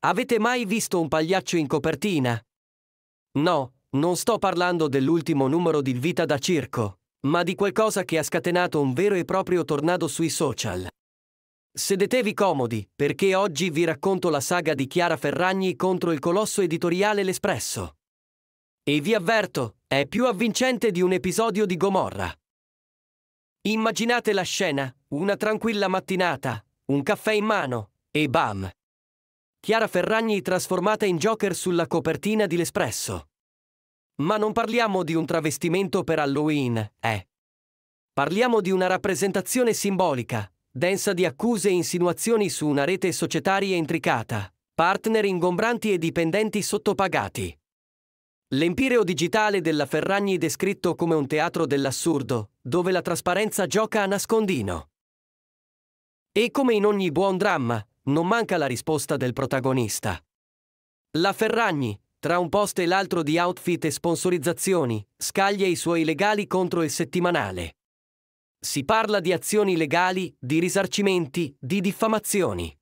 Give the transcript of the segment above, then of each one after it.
Avete mai visto un pagliaccio in copertina? No, non sto parlando dell'ultimo numero di Vita da Circo, ma di qualcosa che ha scatenato un vero e proprio tornado sui social. Sedetevi comodi, perché oggi vi racconto la saga di Chiara Ferragni contro il colosso editoriale L'Espresso. E vi avverto, è più avvincente di un episodio di Gomorra. Immaginate la scena, una tranquilla mattinata, un caffè in mano, e bam, Chiara Ferragni trasformata in Joker sulla copertina di L'Espresso. Ma non parliamo di un travestimento per Halloween, eh. Parliamo di una rappresentazione simbolica, densa di accuse e insinuazioni su una rete societaria intricata, partner ingombranti e dipendenti sottopagati. L'empireo digitale della Ferragni è descritto come un teatro dell'assurdo, dove la trasparenza gioca a nascondino. E come in ogni buon dramma, non manca la risposta del protagonista. La Ferragni, tra un post e l'altro di outfit e sponsorizzazioni, scaglia i suoi legali contro il settimanale. Si parla di azioni legali, di risarcimenti, di diffamazioni.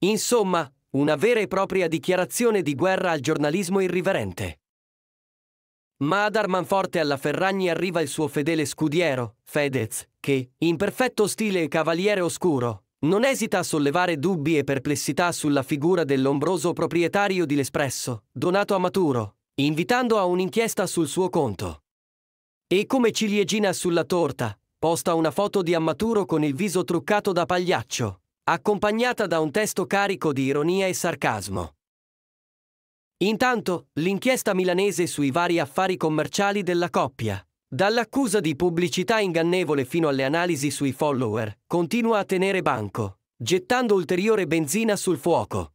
Insomma, una vera e propria dichiarazione di guerra al giornalismo irriverente. Ma ad Armanforte alla Ferragni arriva il suo fedele scudiero, Fedez, che, in perfetto stile cavaliere oscuro, non esita a sollevare dubbi e perplessità sulla figura dell'ombroso proprietario di L'Espresso, Donato Amaturo, invitando a un'inchiesta sul suo conto. E come ciliegina sulla torta, posta una foto di Ammaturo con il viso truccato da pagliaccio, accompagnata da un testo carico di ironia e sarcasmo. Intanto, l'inchiesta milanese sui vari affari commerciali della coppia, Dall'accusa di pubblicità ingannevole fino alle analisi sui follower, continua a tenere banco, gettando ulteriore benzina sul fuoco.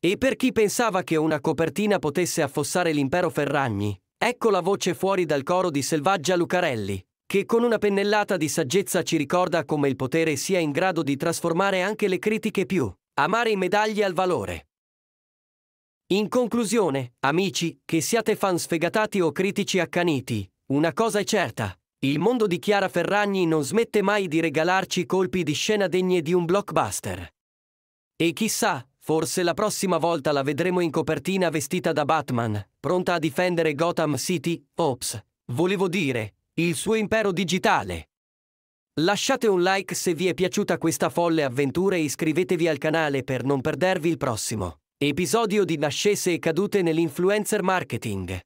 E per chi pensava che una copertina potesse affossare l'impero Ferragni, ecco la voce fuori dal coro di Selvaggia Lucarelli, che con una pennellata di saggezza ci ricorda come il potere sia in grado di trasformare anche le critiche più amare in medaglie al valore. In conclusione, amici, che siate fan sfegatati o critici accaniti, una cosa è certa. Il mondo di Chiara Ferragni non smette mai di regalarci colpi di scena degne di un blockbuster. E chissà, forse la prossima volta la vedremo in copertina vestita da Batman, pronta a difendere Gotham City, ops, volevo dire, il suo impero digitale. Lasciate un like se vi è piaciuta questa folle avventura e iscrivetevi al canale per non perdervi il prossimo. Episodio di Nascese e cadute nell'influencer marketing.